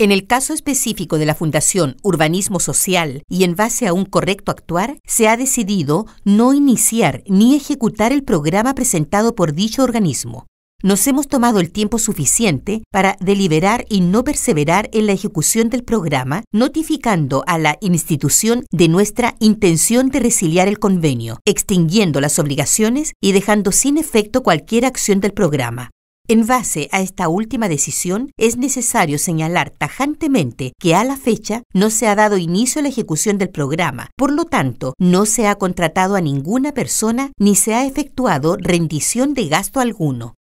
En el caso específico de la Fundación Urbanismo Social y en base a un correcto actuar, se ha decidido no iniciar ni ejecutar el programa presentado por dicho organismo. Nos hemos tomado el tiempo suficiente para deliberar y no perseverar en la ejecución del programa, notificando a la institución de nuestra intención de resiliar el convenio, extinguiendo las obligaciones y dejando sin efecto cualquier acción del programa. En base a esta última decisión, es necesario señalar tajantemente que a la fecha no se ha dado inicio a la ejecución del programa, por lo tanto, no se ha contratado a ninguna persona ni se ha efectuado rendición de gasto alguno.